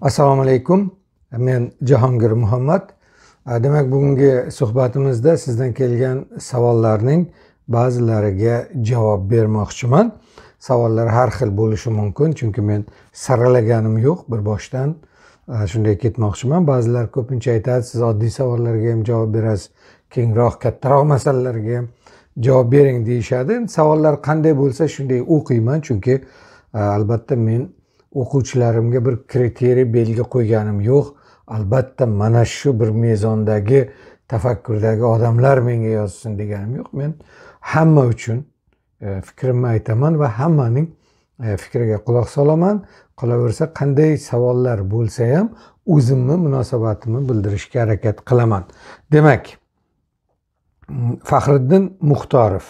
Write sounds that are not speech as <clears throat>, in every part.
assalomu alaykum men jahongir muhammad demak bugungi suhbatimizda sizdan kelgan savollarning ba'zilariga javob bermoqchiman savollar har xil bo'lishi mumkin chunki men saralaganim yo'q bir boshdan shunday ketmoqchiman ba'zilar ko'pincha aytadi siz oddiy savollarga ham javob berasiz kengroq kattaroq masalalarga ham javob bering deyishadi savollar qanday bo'lsa shunday o'qiyman chunki albatta men o'quvchilarimga bir kriteriy belgi qo'yganim yo'q albatta mana shu bir mezondagi tafakkurdagi odamlar menga yozsin deganim yo'q men hamma uchun e, fikrimni aytaman va hammaning e, fikriga quloq solaman qolaversa qanday savollar bo'lsa ham o'zimni munosabatimni bildirishga harakat qilaman demak faxriddin muxtorov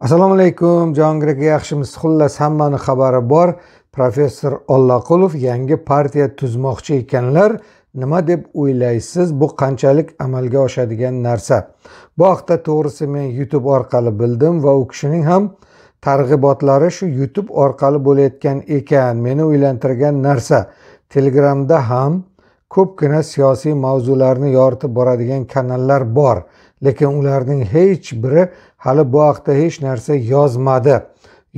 assalomu alaykum jahongir aka yaxshimisiz xullas hammani xabari bor professor ollaqulov yangi partiya tuzmoqchi ekanlar nima deb o'ylaysiz bu qanchalik amalga oshadigan narsa bu haqda to'g'risi men youtube orqali bildim va u kishining ham targ'ibotlari shu youtube orqali bo'layotgan ekan meni o'ylantirgan narsa telegramda ham ko'pgina siyosiy mavzularni yoritib boradigan kanallar bor lekin ularning hech biri hali bu haqda hech narsa yozmadi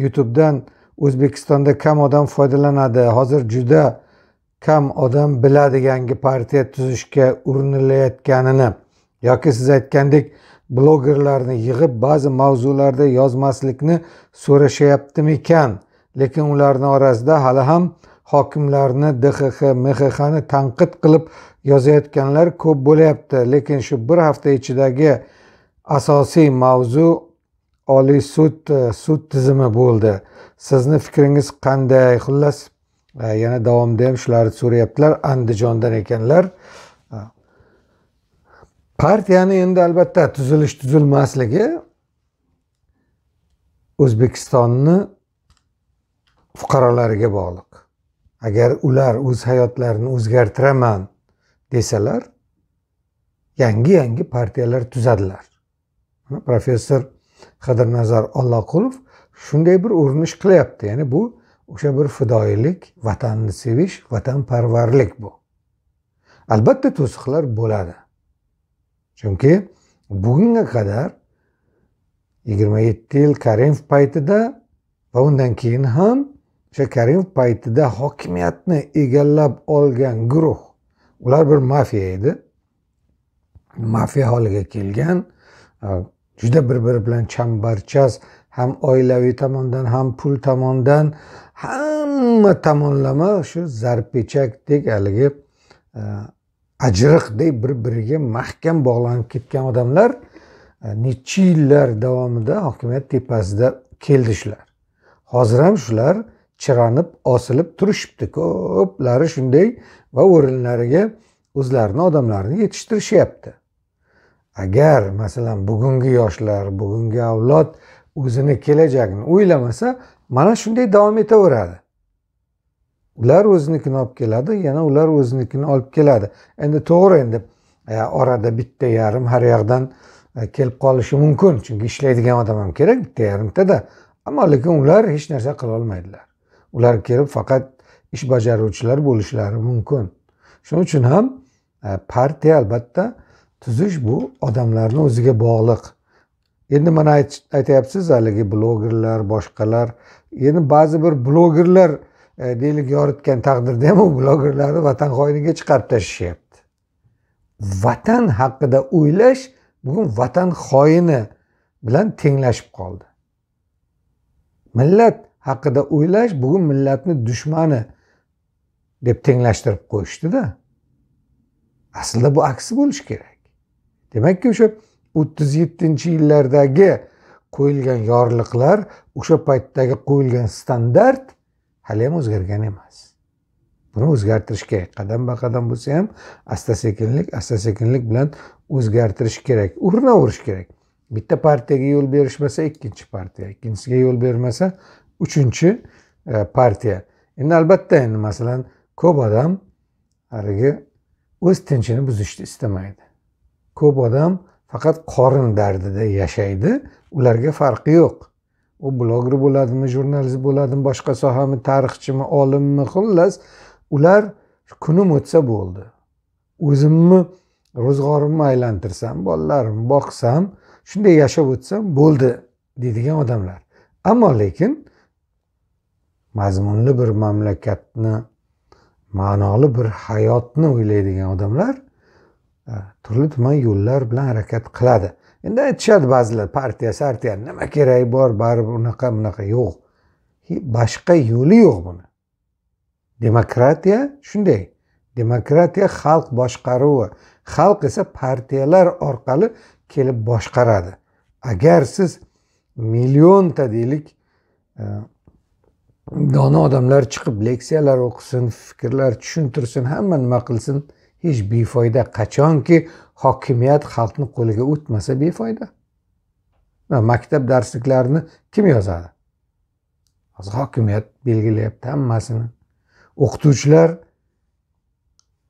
youtubedan o'zbekistonda kam odam foydalanadi hozir juda kam odam biladi yangi partiya tuzishga urinilayotganini yoki siz aytgandek blogerlarni yig'ib ba'zi mavzularda yozmaslikni so'rashyaptimikan lekin ularni orasida hali ham hokimlarni dxx mxxni tanqid qilib yozayotganlar ko'p bo'lyapti lekin shu bir hafta ichidagi asosiy mavzu oliy sud sud tizimi bo'ldi sizni fikringiz qanday xullas e, yana davomida ham shularni so'rayaptilar andijondan ekanlar e, partiyani endi albatta tuzilish tuzilmasligi o'zbekistonni fuqarolariga bog'liq agar ular o'z hayotlarini o'zgartiraman desalar yangi yangi partiyalar tuzadilar professor qadirnazar olloqulov shunday bir urinish qilyapti ya'ni bu o'sha bir fidoyilik vatanni sevish vatanparvarlik bu albatta to'siqlar bo'ladi chunki bugunga qadar yigirma yetti yil karimov paytida va undan keyin ham o'sha karimov paytida hokimiyatni egallab olgan guruh ular bir mafiya edi mafiya holiga kelgan juda bir biri bilan chambarchas ham oilaviy tomondan ham pul tomondan hamma tomonlama shu zarpechakdek haligi e, ajriqdek bir biriga mahkam bog'lanib ketgan odamlar e, necha yillar davomida hokimiyat tepasida keldi shular hozir ham shular chiranib osilib turishibdi ko'plari shunday va o'rinlariga o'zlarini odamlarini yetishtirishyapti agar masalan bugungi yoshlar bugungi avlod o'zini kelajagini o'ylamasa mana shunday davom etaveradi ular o'zinikini olib keladi yana ular o'zinikini olib keladi endi to'g'ri endi e, orada bitta yarim har yoqdan e, kelib qolishi mumkin chunki ishlaydigan odam ham kerak bitta yarimtada ammo lekin ular hech narsa qilolmaydilar ular kelib faqat ish bajaruvchilar bo'lishlari mumkin shuning uchun ham e, partiya albatta tuzish bu odamlarni o'ziga bog'liq endi mana aytyapsiz haligi blogerlar boshqalar endi ba'zi bir blogerlar e, deylik yoritgan taqdirda ham u blogerlarni vatan xoiniga chiqarib tashlashyapti vatan haqida o'ylash bugun vatan xoini bilan tenglashib qoldi millat haqida o'ylash bugun millatni dushmani deb tenglashtirib qo'yishdida aslida bu aksi bo'lishi kerak demakki o'sha o'ttiz yettinchi yillardagi qo'yilgan yorliqlar o'sha paytdagi qo'yilgan standart hali ham o'zgargan emas buni o'zgartirish kerak qadam ba qadam bo'lsa ham asta sekinlik asta sekinlik bilan o'zgartirish kerak urinaverish kerak bitta partiyaga yo'l berishmasa ikkinchi partiya ikkinchisiga yo'l bermasa uchinchi e, partiya endi albatta endi masalan ko'p odam haligi o'z tinchini buzishni istamaydi ko'p odam faqat qorin dardida yashaydi ularga farqi yo'q u bloger bo'ladimi jurnalist bo'ladimi boshqa sohami tarixchimi olimmi xullas ular kunim o'tsa bo'ldi o'zimni ro'zg'orimni aylantirsam bolalarimni boqsam shunday yashab o'tsam bo'ldi deydigan odamlar ammo lekin mazmunli bir mamlakatni ma'noli bir hayotni o'ylaydigan odamlar turli tuman yo'llar bilan harakat qiladi endi aytishadi ba'zilar partiya sartiya nima keragi bor baribir unaqa bunaqa yo'q boshqa yo'li yo'q buni demokratiya shunday demokratiya xalq boshqaruvi xalq esa partiyalar orqali kelib boshqaradi agar siz millionta deylik e, dono odamlar chiqib leksiyalar o'qisin fikrlar tushuntirsin hamma nima qilsin ish befoyda qachonki hokimiyat xalqni qo'liga o'tmasa befoyda maktab darsliklarini kim yozadi hozir hokimiyat belgilayapti hammasini o'qituvchilar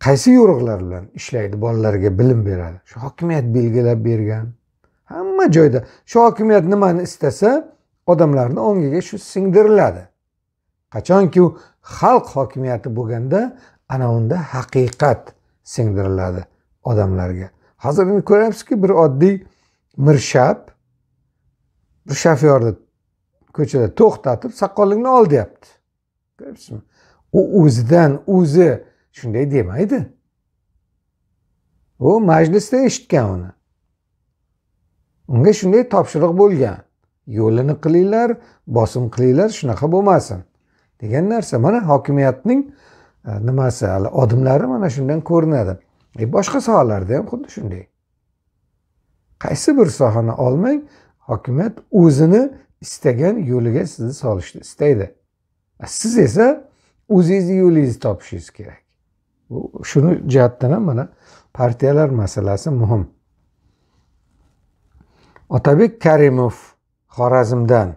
qaysi yo'riqlar bilan ishlaydi bolalarga bilim beradi shu hokimiyat belgilab bergan hamma joyda shu hokimiyat nimani istasa odamlarni ongiga shu singdiriladi qachonki u xalq hokimiyati bo'lganda ana unda haqiqat singdiriladi odamlarga hozir endi ko'ryapsizki bir oddiy mirshab bir shofyorni ko'chada to'xtatib soqolingni ol deyapti ko'ryapsizmi u o'zidan o'zi shunday demaydi u majlisda eshitgan uni unga shunday topshiriq bo'lgan yo'lini qilinglar bosim qilinglar shunaqa bo'lmasin degan narsa mana hokimiyatning E, nimasi hali odimlari mana shundan ko'rinadi e boshqa sohalarda ham xuddi shunday qaysi bir sohani olmang hokimiyat o'zini istagan yo'liga sizni solishni istaydi e, siz esa o'zingizni yo'lingizni topishingiz kerak shuni jihatdan ham mana partiyalar masalasi muhim otabek karimov xorazmdan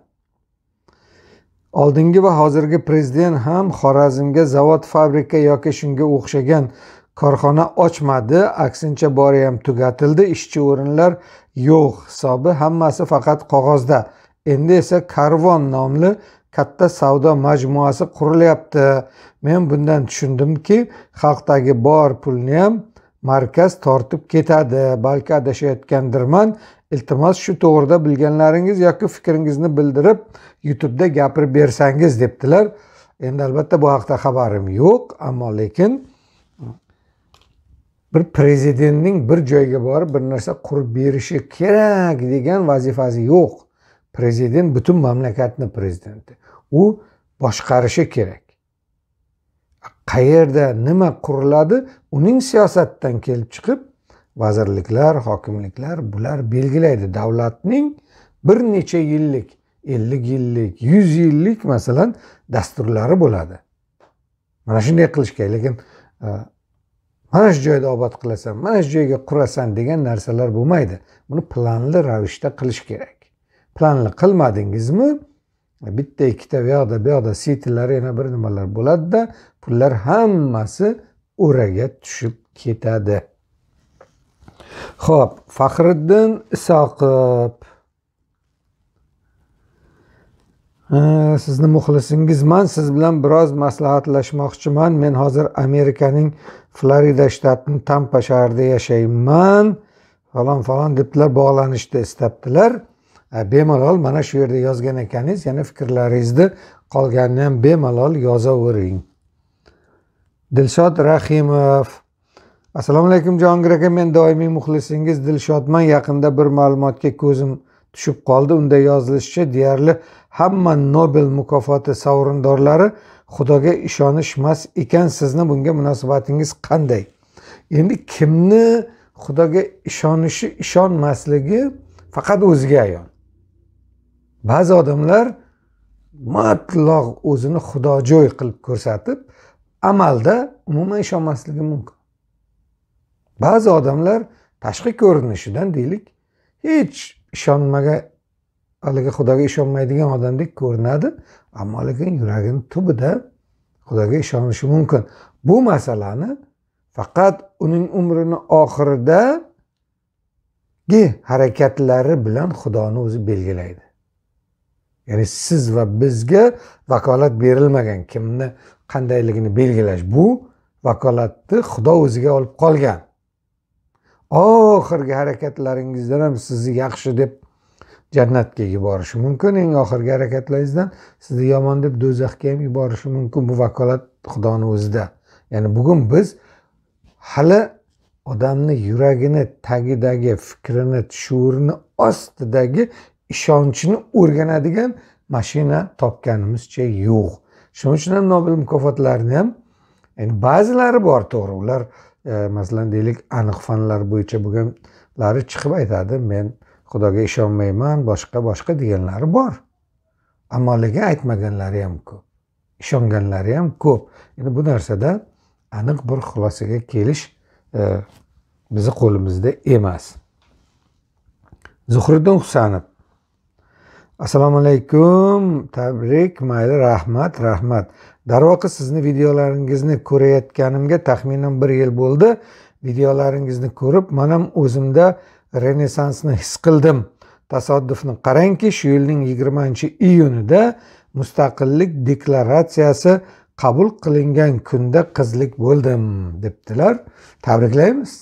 oldingi va hozirgi prezident ham xorazmga zavod fabrika yoki shunga o'xshagan korxona ochmadi aksincha bori ham tugatildi ishchi o'rinlar yo'q hisobi hammasi faqat qog'ozda endi esa karvon nomli katta savdo majmuasi qurilyapti men bundan tushundimki xalqdagi bor pulni ham markaz tortib ketadi balki adashayotgandirman iltimos shu to'g'rida bilganlaringiz yoki fikringizni bildirib youtubeda gapirib bersangiz debdilar endi albatta bu haqida xabarim yo'q ammo lekin bir prezidentning bir joyga borib bir narsa qurib berishi kerak degan vazifasi yo'q prezident butun mamlakatni prezidenti u boshqarishi kerak qayerda nima quriladi uning siyosatdan kelib chiqib vazirliklar hokimliklar bular belgilaydi davlatning bir necha yillik ellik yillik yuz yillik masalan dasturlari bo'ladi mana shunday qilish kerak lekin e, mana shu joyda obod qilasan mana shu joyga qurasan degan narsalar bo'lmaydi buni planli ravishda qilish kerak planli qilmadingizmi e, bitta ikkita bu yoqda bu yoqda sitilar yana bir nimalar bo'ladida pullar hammasi o'raga tushib ketadi xo'p faxriddin isoqov sizni muxlisingizman siz bilan biroz maslahatlashmoqchiman men hozir amerikaning florida shtatini tampa shahrida yashayman falon falon debdilar bog'lanishni istabdilar bemalol mana shu yerda yozgan ekaningiz yana fikrlaringizni qolganini ham bemalol yozavering dilshod rahimov assalomu alaykum jahongir aka men doimiy muxlisingiz dilshodman yaqinda bir ma'lumotga ko'zim tushib qoldi unda yozilishicha deyarli hamma nobel mukofoti sovrindorlari xudoga ishonishmas ekan sizni bunga munosabatingiz qanday endi kimni xudoga ishonishi ishonmasligi faqat o'ziga ayon ba'zi odamlar matloq o'zini xudojo'y qilib ko'rsatib amalda umuman ishonmasligi mumkin ba'zi odamlar tashqi ko'rinishidan deylik hech ishonmagan haligi xudoga ishonmaydigan odamdek ko'rinadi ammo lekin yuragini tubida xudoga ishonishi mumkin bu masalani faqat uning umrini oxiridagi harakatlari bilan xudoni o'zi belgilaydi ya'ni siz va bizga vakolat berilmagan kimni qandayligini belgilash bu vakolatni xudo o'ziga olib qolgan oxirgi harakatlaringizdan ham sizni yaxshi deb jannatga yuborishi mumkin eng oxirgi harakatlaringizdan sizni yomon deb do'zaxga ham yuborishi mumkin bu vakolat xudoni o'zida ya'ni bugun biz hali odamni yuragini tagidagi fikrini shuurini ostidagi ishonchini o'rganadigan mashina topganimizcha yo'q shuning uchun ham nobel mukofotlarini ham endi ba'zilari bor to'g'ri ular E, masalan deylik aniq fanlar bo'yicha bo'lganlari chiqib aytadi men xudoga ishonmayman boshqa boshqa deganlari bor ammo lekin aytmaganlari ham ko'p ishonganlari ham ko'p endi bu narsada aniq bir xulosaga kelish e, bizni qo'limizda emas zuhriddin husanov assalomu alaykum tabrik mayli rahmat rahmat darvoqa sizni videolaringizni ko'rayotganimga taxminan bir yil bo'ldi videolaringizni ko'rib man ham o'zimda renessansni his qildim tasodifni qarangki shu yilning yigirmanchi iyunida mustaqillik deklaratsiyasi qabul qilingan kunda qizlik bo'ldim debdilar tabriklaymiz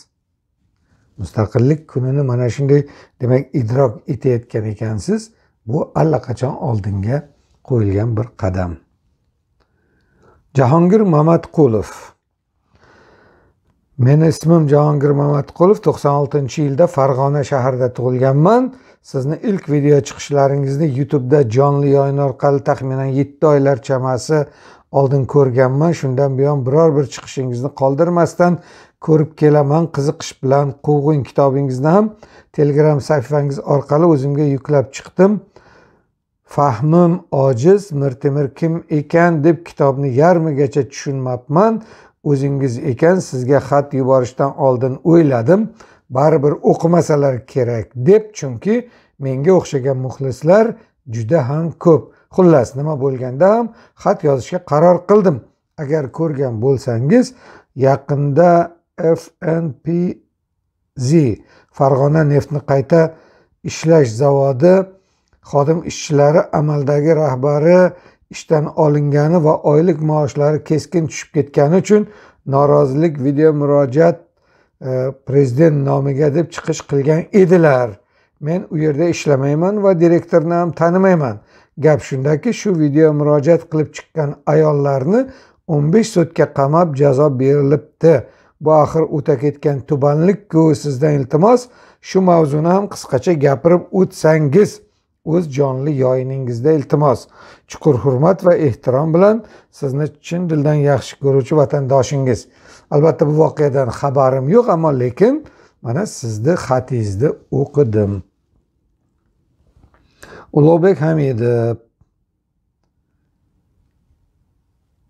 mustaqillik kunini mana shunday demak idrok etayotgan ekansiz bu allaqachon oldinga qo'yilgan bir qadam jahongir mamatqulov meni ismim jahongir mamatqulov to'qson oltinchi yilda farg'ona shahrida tug'ilganman sizni ilk video chiqishlaringizni youtubeda jonli yoyin orqali taxminan yetti oylar chamasi oldin ko'rganman shundan buyon biror bir chiqishingizni qoldirmasdan ko'rib kelaman qiziqish bilan quvg'in kitobingizni ham telegram sahifangiz orqali o'zimga yuklab chiqdim fahmim ojiz mir temir kim ekan deb kitobni yarmigacha tushunmabman o'zingiz ekan sizga xat yuborishdan oldin o'yladim baribir o'qimasalar kerak deb chunki menga o'xshagan muxlislar juda ham ko'p xullas nima bo'lganda ham xat yozishga qaror qildim agar ko'rgan bo'lsangiz yaqinda fnpz farg'ona neftni qayta ishlash zavodi xodim ishchilari amaldagi rahbari ishdan olingani va oylik maoshlari keskin tushib ketgani uchun norozilik video murojaat e, prezident nomiga deb chiqish qilgan edilar men u yerda ishlamayman va direktorni ham tanimayman gap shundaki shu video murojaat qilib chiqqan ayollarni o'n besh qamab jazo berilibdi bu axir o'ta ketgan tubanlikku sizdan iltimos shu mavzuni ham qisqacha gapirib o'tsangiz o'z jonli yoyiningizda iltimos chuqur hurmat va ehtirom bilan sizni chin dildan yaxshi ko'ruvchi vatandoshingiz albatta bu voqeadan xabarim yo'q ammo lekin mana sizni xatingizni o'qidim ulug'bek hamidov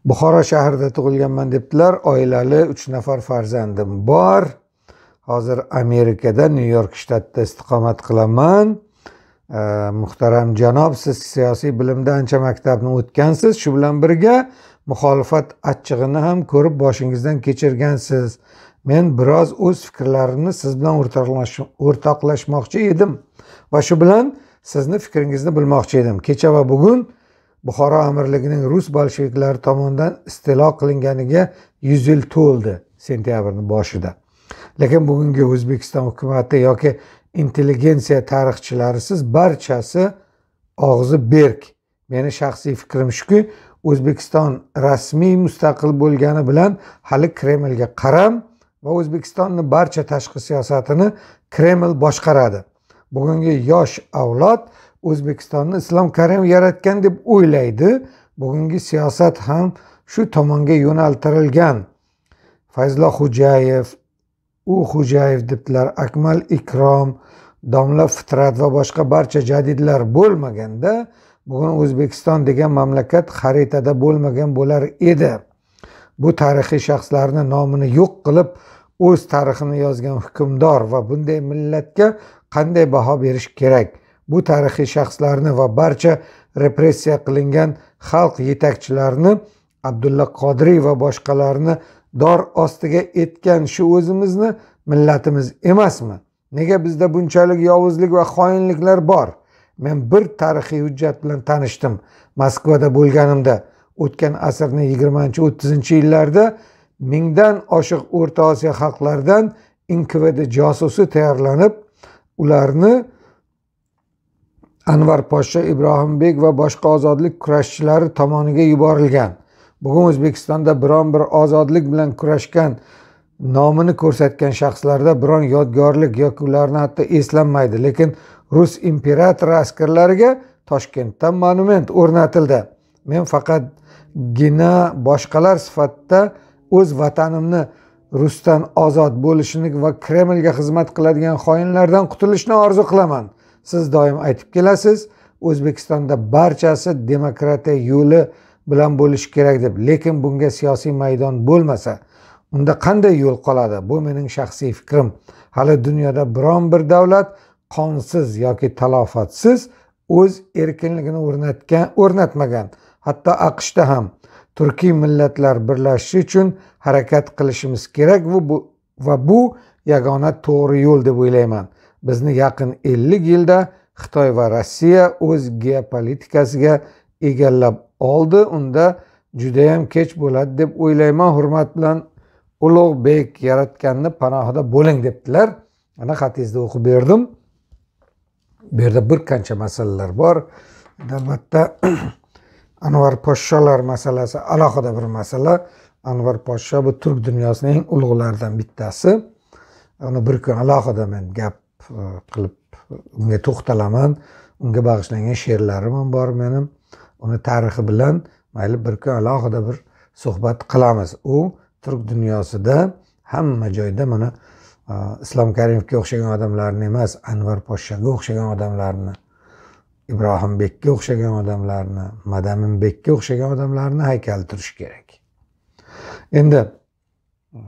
buxoro shahrida tug'ilganman debdilar oilali uch nafar farzandim bor hozir amerikada nyu york shtatida istiqomat qilaman Э, muhtaram janob siz siyosiy bilimda ancha maktabni o'tgansiz shu bilan birga muxolifat achchig'ini ham ko'rib boshingizdan kechirgansiz men biroz o'z fikrlarimni siz bilan o'rtoqlashmoqchi edim va shu bilan sizni fikringizni bilmoqchi edim kecha va bugun buxoro amirligining rus bolsheviklari tomonidan istilo qilinganiga yuz yil to'ldi sentyabrni boshida lekin bugungi o'zbekiston hukumati yoki intelligensiya tarixchilarisiz barchasi og'zi berk meni shaxsiy fikrim shuki o'zbekiston rasmiy mustaqil bo'lgani bilan hali kremlga qaram va o'zbekistonni barcha tashqi siyosatini kreml boshqaradi bugungi yosh avlod o'zbekistonni islom karimov yaratgan deb o'ylaydi bugungi siyosat ham shu tomonga yo'naltirilgan fayzulloh xo'jayev u xo'jayev debdilar akmal ikrom domla fitrat va boshqa barcha jadidlar bo'lmaganda bugun o'zbekiston degan mamlakat xaritada bo'lmagan bo'lar edi bu tarixiy shaxslarni nomini yo'q qilib o'z tarixini yozgan hukmdor va bunday millatga qanday baho berish kerak bu tarixiy shaxslarni va barcha repressiya qilingan xalq yetakchilarini abdulla qodiriy va boshqalarni dor ostiga etgan shu o'zimizni millatimiz emasmi nega bizda bunchalik yovuzlik va xoinliklar bor men bir tarixiy hujjat bilan tanishdim moskvada bo'lganimda o'tgan asrni yigirmanchi o'ttizinchi yillarida mingdan oshiq o'rta osiyo xalqlaridan nkvd josusi tayyorlanib ularni anvar poshsha ibrohimbek va boshqa ozodlik kurashchilari tomoniga yuborilgan bugun o'zbekistonda biron bir ozodlik bilan kurashgan nomini ko'rsatgan shaxslarda biron yodgorlik yoki ularni hatto eslanmaydi lekin rus imperatori askarlariga toshkentda monument o'rnatildi men faqatgina boshqalar sifatida o'z vatanimni rusdan ozod bo'lishini va kremlga xizmat qiladigan xoinlardan qutulishni orzu qilaman siz doim aytib kelasiz o'zbekistonda barchasi demokratiya yo'li bilan bo'lishi kerak deb lekin bunga siyosiy maydon bo'lmasa unda qanday yo'l qoladi bu mening shaxsiy fikrim hali dunyoda biron bir davlat qonsiz yoki talofatsiz o'z erkinligini o'rnatgan o'rnatmagan hatto aqshda ham turkiy millatlar birlashishi uchun harakat qilishimiz kerak va bu va bu yagona to'g'ri yo'l deb o'ylayman bizni yaqin ellik yilda xitoy va rossiya o'z geopolitikasiga egallab oldi unda judayam kech bo'ladi deb o'ylayman hurmat bilan ulug'bek yaratganni panohida bo'ling debdilar ana xatingizni o'qib berdim bu yerda bir qancha masalalar bor albatta <clears throat> anvar poshsholar masalasi alohida bir masala anvar poshsho bu turk dunyosining eng ulug'laridan bittasi uni bir kun alohida men gap e, qilib unga to'xtalaman unga bag'ishlangan she'rlarim ham bor meni uni tarixi bilan mayli bir kun alohida bir suhbat qilamiz u turk dunyosida hamma joyda mana e, islom karimovga o'xshagan odamlarni emas anvar poshshaga o'xshagan odamlarni ibrohimbekka o'xshagan odamlarni madaminbekka o'xshagan odamlarni haykali turishi kerak endi e,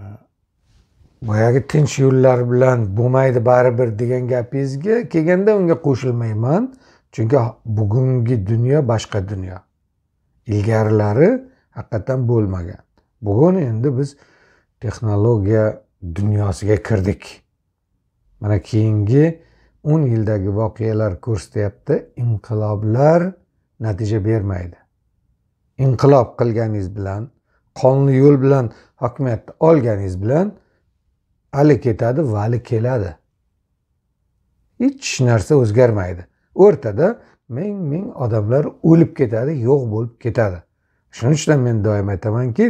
boyagi tinch yo'llar bilan bo'lmaydi baribir degan gapingizga kelganda unga qo'shilmayman chunki bugungi dunyo boshqa dunyo ilgarilari haqiqatdan bo'lmagan bugun endi biz texnologiya dunyosiga kirdik mana keyingi o'n yildagi voqealar ko'rsatyapti inqiloblar natija bermaydi inqilob qilganingiz bilan qonli yo'l bilan hokimiyatni olganingiz bilan ali ketadi vali keladi hech narsa o'zgarmaydi o'rtada ming ming odamlar o'lib ketadi yo'q bo'lib ketadi shuning uchun men doim aytamanki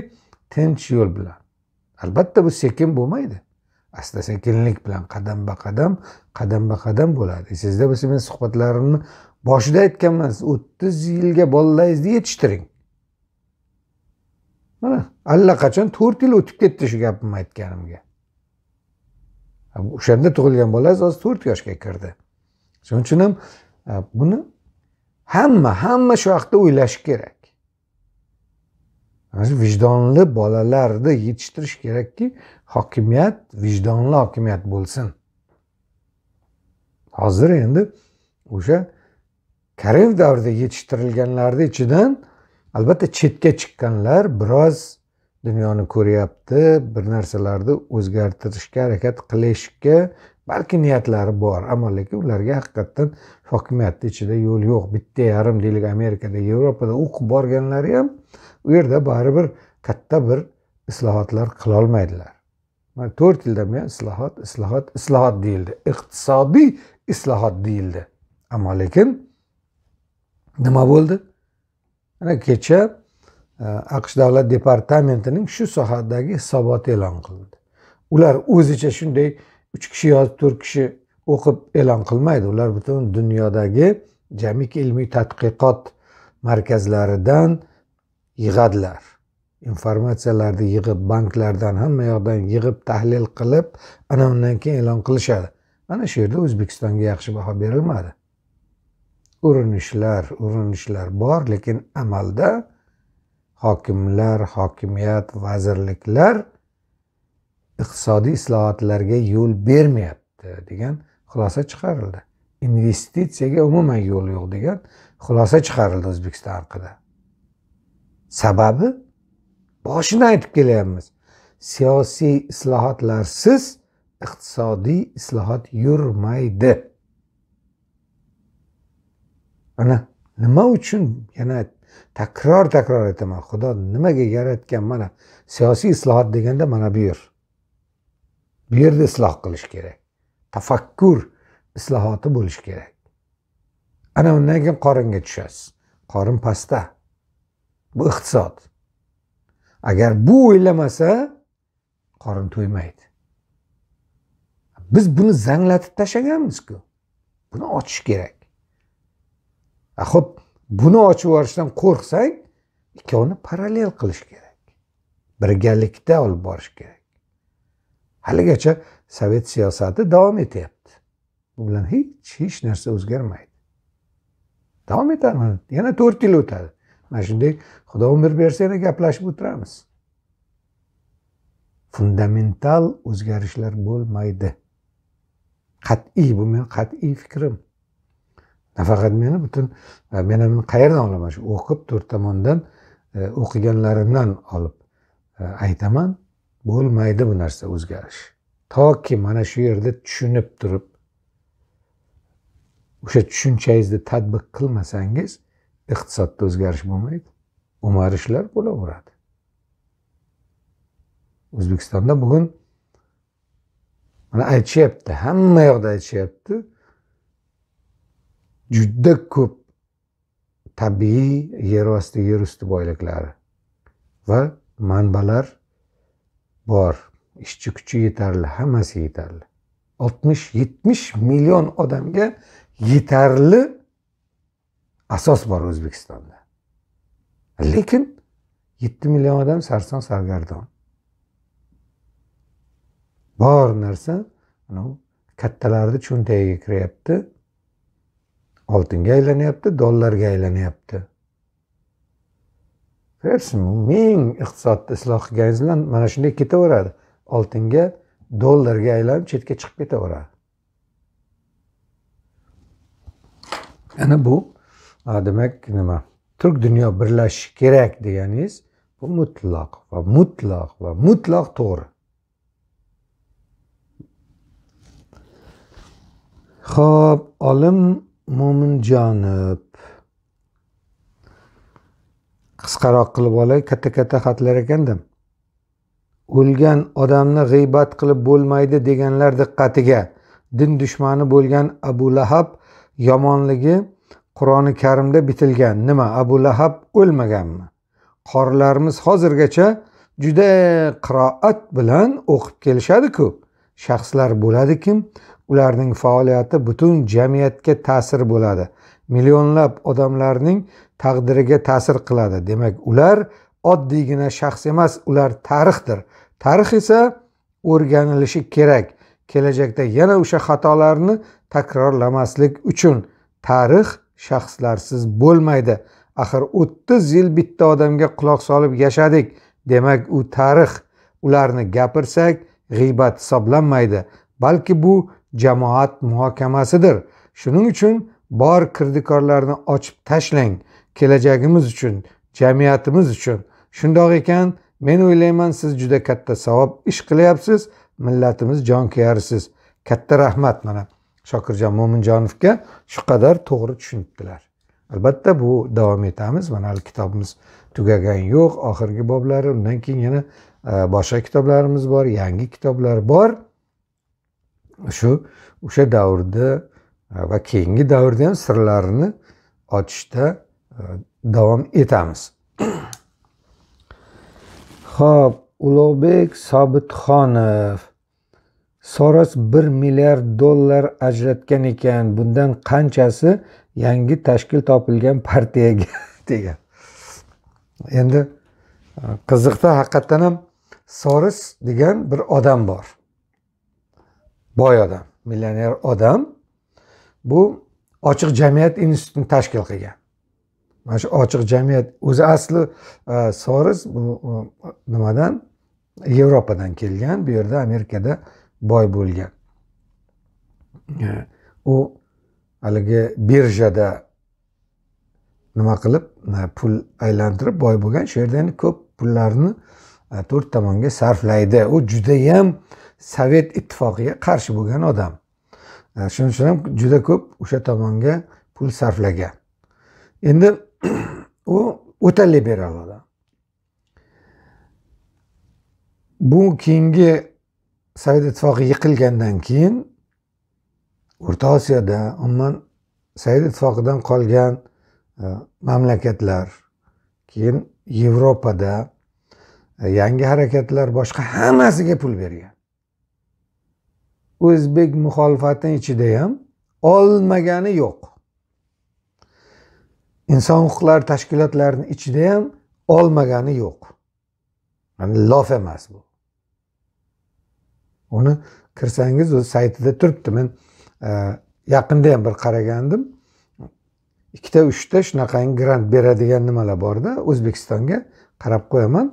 tinch yo'l bilan albatta bu sekin bo'lmaydi asta sekinlik bilan qadam ba qadam qadam ba qadam bo'ladi esingizda bo'lsa men suhbatlarimni boshida aytganman o'ttiz yilga bolalaringizni yetishtiring mana allaqachon to'rt yil o'tib ketdi shu gapimni aytganimga o'shanda tug'ilgan bolangiz hozir to'rt yoshga kirdi shuning uchun ham Э, buni hamma hamma shu haqida o'ylashi kerak vijdonli bolalarni yetishtirish kerakki hokimiyat vijdonli hokimiyat bo'lsin hozir endi o'sha karev davrida yetishtirilganlarni ichidan albatta chetga chiqqanlar biroz dunyoni ko'ryapti bir narsalarni o'zgartirishga harakat qilishga balki niyatlari bor ammo lekin ularga haqiqatdan hokimiyatni ichida yo'l yo'q bitta yarim deylik amerikada yevropada o'qib borganlari ham u yerda baribir katta bir islohotlar qilolmaydilar mana to'rt yildan buyon islohot islohot islohot deyildi iqtisodiy islohot deyildi ammo lekin nima bo'ldi mana kecha e, aqsh davlat departamentining shu sohadagi hisoboti e'lon qilindi ular o'zicha shunday uch kishi yozib to'rt kishi o'qib e'lon qilmaydi ular butun dunyodagi jamiki ilmiy tadqiqot markazlaridan yig'adilar informatsiyalarni yig'ib banklardan hamma yoqdan yig'ib tahlil qilib ana undan keyin e'lon qilishadi mana shu yerda o'zbekistonga yaxshi baho berilmadi urinishlar urinishlar bor lekin amalda hokimlar hokimiyat vazirliklar iqtisodiy islohotlarga yo'l bermayapti degan xulosa chiqarildi investitsiyaga umuman yo'l yo'q degan xulosa chiqarildi o'zbekiston haqida sababi boshidan aytib kelyapmiz siyosiy islohotlarsiz iqtisodiy islohot yurmaydi ana nima uchun yana takror takror aytaman xudo nimaga yaratgan mana siyosiy islohot deganda mana bu yer bu yerda isloh qilish kerak tafakkur islohoti bo'lishi kerak ana undan keyin qoringa tushasiz qorin pastda bu iqtisod agar bu o'ylamasa qorin to'ymaydi biz buni zanglatib tashlaganmizku buni ochish kerak xo'p buni ochib yuborishdan qo'rqsak ikkovini parallel qilish kerak birgalikda olib borish kerak haligacha sovet siyosati davom etyapti u bilan hech hech narsa o'zgarmaydi davom etadi yana to'rt yil o'tadi mana shunday xudo umr bersa yana gaplashib o'tiramiz fundamental o'zgarishlar bo'lmaydi qat'iy bu meni qat'iy fikrim nafaqat meni butun men ham qayerdan olaman shu o'qib to'rt tomondan e, o'qiganlarimdan olib e, aytaman bo'lmaydi bu narsa o'zgarish toki mana shu yerda tushunib turib o'sha tushunchangizni tadbiq qilmasangiz iqtisodda o'zgarish bo'lmaydi o'marishlar bo'laveradi o'zbekistonda bugun mana aytishyapti hamma yoqda aytishyapti juda ko'p tabiiy yer osti yer usti boyliklari va manbalar bor ishchi kuchi yetarli hammasi yetarli oltmish yetmish million odamga yetarli asos bor o'zbekistonda lekin yetti million odam sarson sargardon bor narsa kattalarni cho'ntagiga kiryapti oltinga aylanyapti dollarga aylanyapti hech ming iqtisodni isloh qilganingiz bilan mana shunday ketaveradi oltinga dollarga aylanib chetga chiqib ketaveradi ana bu demak nima turk dunyo birlashishi kerak deganingiz bu mutloq va mutloq va mutloq to'g'ri ho'p olim mo'minjonov qisqaroq qilib olay katta katta xatlar ekanda o'lgan odamni g'iybat qilib bo'lmaydi deganlar diqqatiga din dushmani bo'lgan abu lahab yomonligi qur'oni karimda bitilgan nima abu lahab o'lmaganmi qorilarimiz hozirgacha juda qiroat bilan o'qib kelishadiku shaxslar bo'ladi kim ularning faoliyati butun jamiyatga ta'sir bo'ladi millionlab odamlarning taqdiriga ta'sir qiladi demak ular oddiygina shaxs emas ular tarixdir tarix esa o'rganilishi kerak kelajakda yana o'sha xatolarni takrorlamaslik uchun tarix shaxslarsiz bo'lmaydi axir o'ttiz yil bitta odamga quloq solib yashadik demak u tarix ularni gapirsak g'iybat hisoblanmaydi balki bu jamoat muhokamasidir shuning uchun bor kirdikorlarni ochib tashlang kelajagimiz uchun jamiyatimiz uchun shundoq ekan men o'ylayman siz juda katta savob ish qilyapsiz millatimiz jonkuyarisiz katta rahmat mana shokirjon mo'minjonovga shu qadar to'g'ri tushunibdilar albatta bu davom etamiz mana hali kitobimiz tugagan yo'q oxirgi boblari undan keyin yana e, boshqa kitoblarimiz bor yangi kitoblar bor shu o'sha davrda e, va keyingi davrda ham sirlarini ochishda davom etamiz ho'p ulug'bek sobitxonov soros bir milliard dollar ajratgan ekan bundan qanchasi yangi tashkil topilgan partiyaga <laughs> degan endi e, qiziqda haqiqatdan ham soros degan bir odam bor boy odam millioner odam bu ochiq jamiyat institutini tashkil qilgan mana shu ochiq jamiyat o'zi asli e, soris bu nimadan yevropadan kelgan bu yerda amerikada boy bo'lgan e, u haligi birjada nima qilib pul aylantirib boy bo'lgan shu yerda endi ko'p pullarni e, to'rt tomonga sarflaydi u judayam sovet ittifoqiga qarshi bo'lgan odam shuning uchun ham juda ko'p o'sha tomonga pul sarflagan endi u o'ta liberal odam bu keyingi sovet ittifoqi yiqilgandan keyin o'rta osiyoda umuman sovet ittifoqidan qolgan e, mamlakatlar keyin yevropada e, yangi harakatlar boshqa hammasiga pul bergan o'zbek muxolifatini ichida ham olmagani yo'q inson huquqlari tashkilotlarini ichida ham olmagani yo'q yani lof emas bu uni kirsangiz o'zi saytida turibdi men e, yaqinda ham bir qaragandim ikkita uchta shunaqangi grant beradigan nimalar borda o'zbekistonga qarab qo'yaman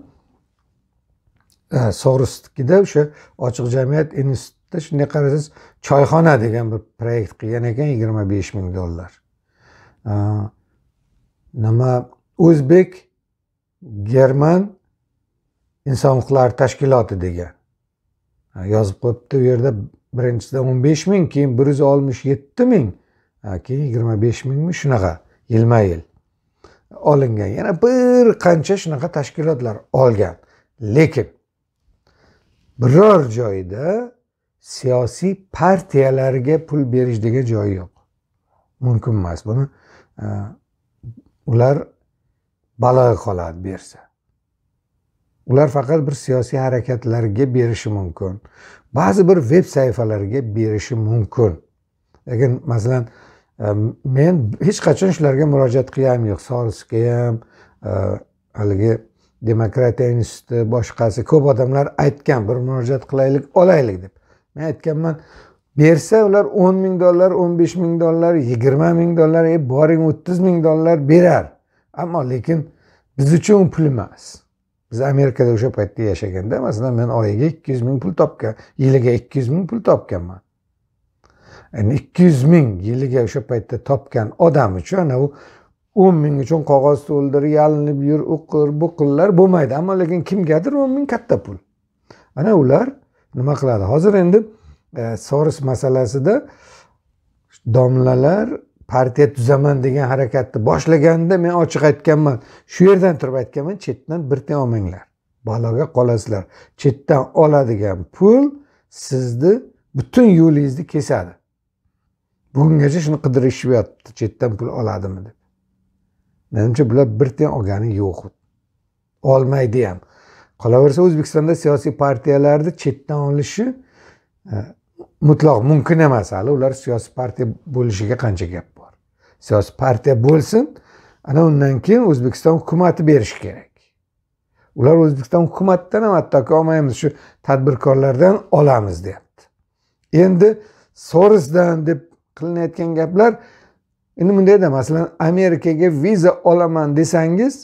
e, sog'risnikida o'sha ochiq jamiyat institutida shunday qarasangiz choyxona degan bir proyekt qilgan ekan yigirma besh ming dollar e, nima o'zbek german inson huquqlari tashkiloti degan yozib qo'yibdi u yerda birinchisida o'n besh ming keyin bir yuz oltmish yetti ming keyin yigirma besh mingmi shunaqa yilma yil olingan yana bir qancha shunaqa tashkilotlar olgan lekin biror joyda siyosiy partiyalarga pul berish degan joyi yo'q mumkin emas buni ular baloga qoladi bersa ular faqat bir siyosiy harakatlarga berishi mumkin ba'zi bir veb sahifalarga berishi mumkin lekin masalan e, men hech qachon shularga murojaat qilganim yo'q solisga ham e, haligi demokratiya instituti boshqasi ko'p odamlar aytgan bir murojaat qilaylik olaylik deb men aytganman bersa ular o'n ming dollar o'n besh ming dollar yigirma ming dollar e boring o'ttiz ming dollar berar ammo lekin biz uchun pul emas biz amerikada o'sha paytda yashaganda masalan men oyiga ikki yuz ming pul topgan yiliga ikki yuz ming pul topganman endi ikki yuz ming yiliga o'sha paytda topgan odam uchun ana u o'n ming uchun qog'oz to'ldirib yalinib yur o'qir qillar bo'lmaydi ammo lekin kimgadir o'n ming katta pul ana ular nima qiladi hozir endi E, soris masalasida domlalar partiya tuzaman degan harakatni boshlaganda men ochiq aytganman shu yerdan turib aytganman chetdan bir tiyin olmanglar baloga qolasizlar chetdan oladigan pul sizni butun yo'lingizni kesadi bugungacha shuni qidirishib yotibdi chetdan pul oladimi deb menimcha bular bir tiyin olgani yo'q olmaydi ham qolaversa o'zbekistonda siyosiy partiyalarni chetdan olishi e, mutlaq mumkin emas hali ular siyosiy partiya bo'lishiga qancha gap bor siyosiy partiya bo'lsin ana undan keyin o'zbekiston hukumati berishi kerak ular o'zbekiston hukumatidan ham hattoki olmaymiz shu tadbirkorlardan olamiz deyapti endi sorosdan deb qilinayotgan gaplar endi bundayda masalan amerikaga viza olaman desangiz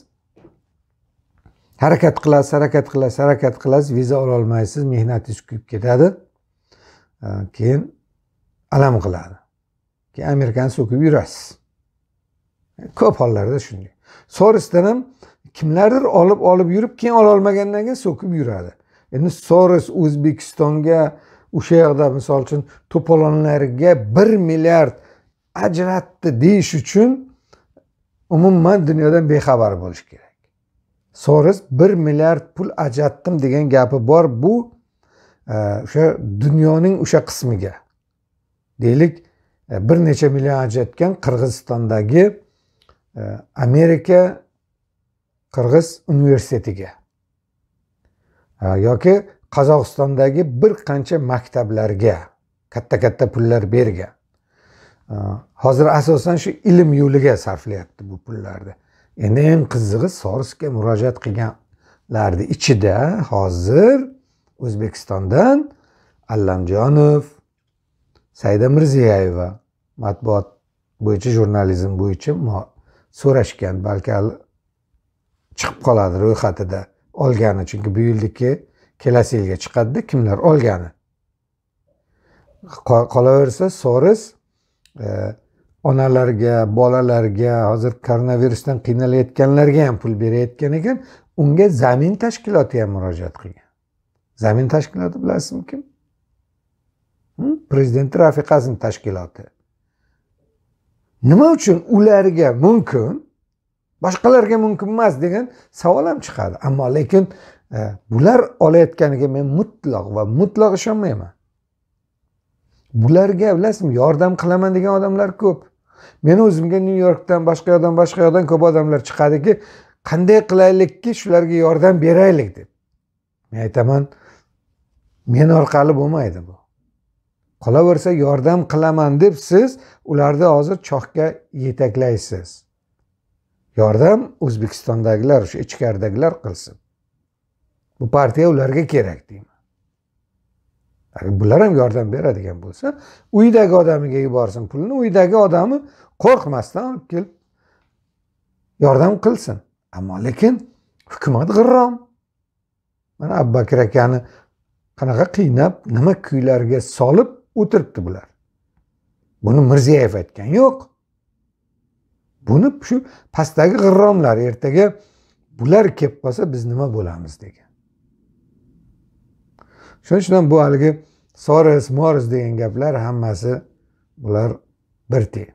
harakat qilasiz harakat qilasiz harakat qilasiz viza ololmaysiz mehnatingiz kuyib ketadi keyin alam qiladi keyin amerikani so'kib yurasiz ko'p hollarda shunday sorosdan ham kimlardir olib olib yurib keyin ololmagandan keyin so'kib yuradi endi soros o'zbekistonga o'sha yoqda misol uchun to'polonlarga bir milliard ajratdi deyish uchun umuman dunyodan bexabar bo'lish kerak soros bir milliard pul ajratdim degan gapi bor bu o'sha dunyoning o'sha qismiga deylik bir necha million ajratgan qirg'izistondagi e, amerika qirg'iz universitetiga yoki qozog'istondagi bir qancha maktablarga katta katta pullar bergan hozir asosan shu ilm yo'liga sarflayapti bu pullarni endi eng qizig'i sorsga murojaat qilganlarni ichida hozir o'zbekistondan allamjonov saida mirziyoyeva matbuot bo'yicha jurnalizm bo'yicha so'rashgan balki chiqib qoladi ro'yxatida olgani chunki bu yilniki kelasi yilga chiqadida kimlar olgani qolaversa e, onalarga bolalarga hozir koronavirusdan qiynalayotganlarga ham pul berayotgan ekan unga zamin tashkiloti ham murojaat qilgan zamin tashkiloti bilasizmi kim prezidentni rafiqasini tashkiloti nima uchun ularga mumkin boshqalarga mumkin emas degan savol ham chiqadi ammo lekin e, bular olayotganiga men mutloq va mutloq ishonmayman bularga bilasizmi yordam qilaman degan odamlar ko'p men o'zimga nyu yorkdan boshqa yoqdan boshqa yoqdan ko'p odamlar chiqadiki qanday qilaylikki shularga yordam beraylik deb men aytaman men orqali bo'lmaydi bu qolaversa yordam qilaman deb siz ularni hozir chohga yetaklaysiz yordam o'zbekistondagilar o'sha ichkaridagilar qilsin bu partiya ularga kerak deyman agar bular ham yordam beradigan bo'lsa uydagi odamiga yuborsin pulni uydagi odami qo'rqmasdan olib kelib yordam qilsin ammo lekin hukumat g'irrom mana abbakir akani qanaqa qiynab nima kuylarga solib o'tiribdi bular buni mirziyoyev aytgan yo'q buni shu pastdagi g'irromlar ertaga bular kelib qolsa biz nima bo'lamiz degan shuning uchun bu haligi soris moris degan gaplar hammasi bular bir tiyin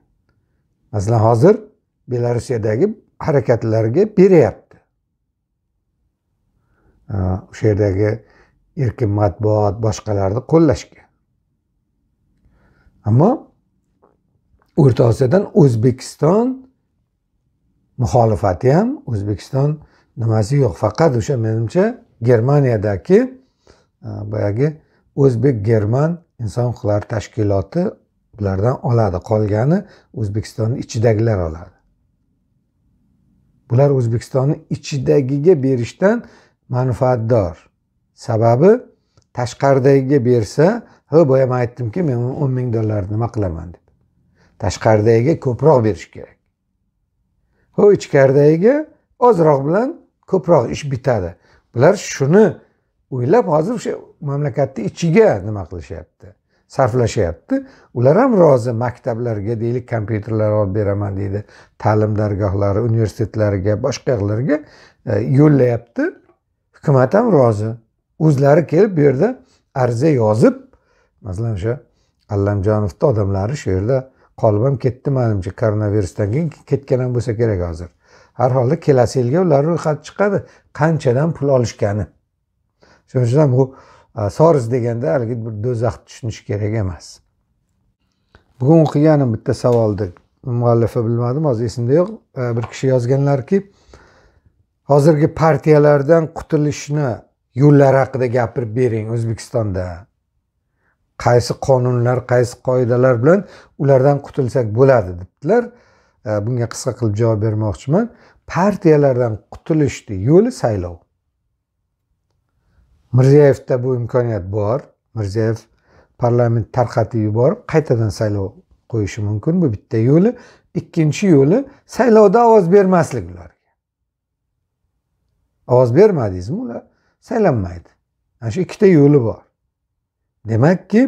masalan hozir belarusiyadagi harakatlarga beryapti o'sha yerdagi erkin matbuot boshqalarni qo'llashga ammo o'rta osiyodan o'zbekiston muxolifati ham o'zbekiston nimasi yo'q faqat o'sha menimcha germaniyadagi e, boyagi o'zbek german inson huquqlari tashkiloti ulardan oladi qolgani o'zbekistonni ichidagilar oladi bular o'zbekistonni ichidagiga berishdan manfaatdor sababi tashqaridagiga bersa ho boya man aytdimki men o'n ming dollarni nima qilaman deb tashqaridagiga ko'proq berish kerak ho ichkaridagiga ozroq bilan ko'proq ish bitadi bular shuni o'ylab hozir o'sha mamlakatni ichiga nima qilishyapti sarflashyapti ular ham rozi maktablarga deylik kompyuterlar olib beraman deydi ta'lim dargohlari universitetlariga boshqa e, yo'llayapti hukumat ham rozi o'zlari kelib bu yerda ariza yozib masalan o'sha allamjonovni odamlari shu yerda qolib ham ketdi manimcha koronavirusdan keyin ketgan ham bo'lsa kerak hozir har holda kelasi yilga ular ro'yxati chiqadi qanchadan pul olishgani shuning uchun ham bu sors deganda haligi bir do'zaxni tushunish kerak emas bugun o'qiganim bitta savolni muallifi bilmadim hozir esimda yo'q bir kishi yozganlarki hozirgi partiyalardan qutulishni yo'llar haqida gapirib bering o'zbekistonda qaysi qonunlar qaysi qoidalar bilan ulardan qutulsak bo'ladi debdilar e, bunga qisqa qilib javob bermoqchiman partiyalardan qutulishni yo'li saylov mirziyoyevda bu imkoniyat bor mirziyoyev parlament tarqatib yuborib qaytadan saylov qo'yishi mumkin bu bitta yo'li ikkinchi yo'li saylovda ovoz bermaslik ularga ovoz bermadingizmi ular saylanmaydi mana shu ikkita yo'li bor demakki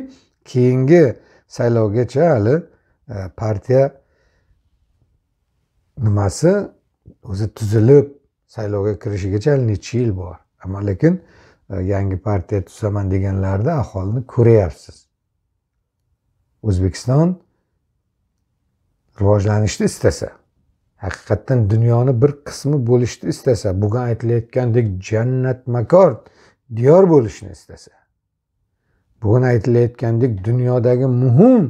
keyingi saylovgacha hali e, partiya nimasi o'zi tuzilib saylovga kirishigacha hali necha yil bor ammo lekin e, yangi partiya tuzaman deganlarida aholini ko'ryapsiz o'zbekiston rivojlanishni istasa haqiqatdan dunyoni bir qismi bo'lishni istasa bugun aytilayotgandek jannat makor diyor bo'lishni istasa bugun aytilayotgandek dunyodagi muhim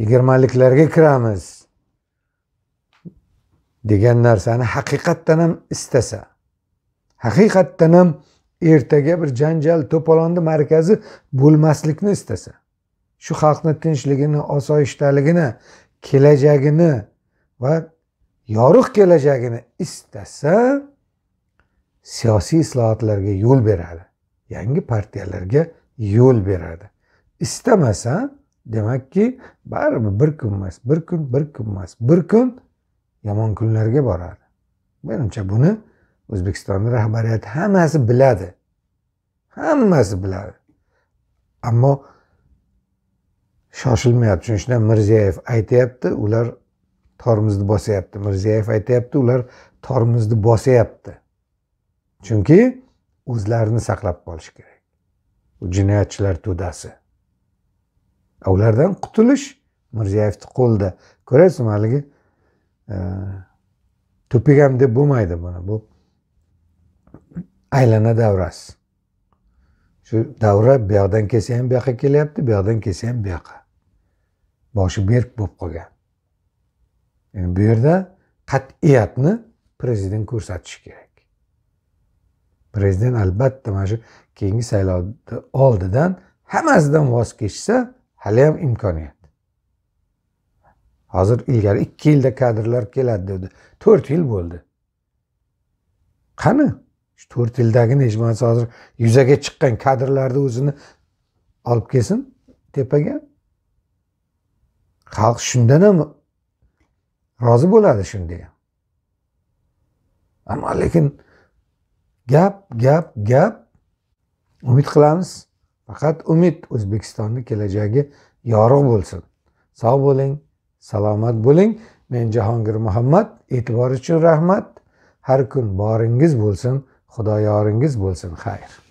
yigirmaliklarga kiramiz degan narsani haqiqatdan ham istasa haqiqatdan ham ertaga bir janjal to'polonni markazi bo'lmaslikni istasa shu xalqni tinchligini osoyishtaligini kelajagini va yorug' kelajagini istasa siyosiy islohotlarga yo'l beradi yangi partiyalarga yo'l beradi istamasa demakki baribir bir kun emas bir kun bir kun emas bir kun yomon kunlarga boradi menimcha buni o'zbekistonni rahbariyati hammasi biladi hammasi biladi ammo shoshilmayapti shuning uchun mirziyoyev aytyapti ular tormozni bosyapti mirziyoyev aytyapti ular tormozni bosyapti chunki o'zlarini saqlab qolish kerak bu jinoyatchilar to'dasi ulardan qutulish mirziyoyevni qo'lida ko'rasizmi haligi e, to'pigam deb bo'lmaydi buni bu aylana davrasi shu davra bu yoqdan kelsa ham bu yoqqa kelyapti bu yoqdan kelsa ham bu yoqqa boshi berk bo'lib qolgan E, bu yerda qat'iyatni prezident ko'rsatishi kerak prezident albatta mana shu keyingi saylovni oldidan hammasidan voz kechsa haliyam imkoniyat hozir ilgari ikki yilda kadrlar keladi dedi to'rt yil bo'ldi qani shu to'rt yildagini hech bo'lmasa hozir yuzaga chiqqan kadrlarni o'zini olib kelsin tepaga xalq shundan ham rozi bo'ladi shunday ammo lekin gap gap gap umid qilamiz faqat umid o'zbekistonni kelajagi yorug' bo'lsin sog' bo'ling salomat bo'ling men jahongir muhammad e'tibor uchun rahmat har kun boringiz bo'lsin xudoyoringiz bo'lsin xayr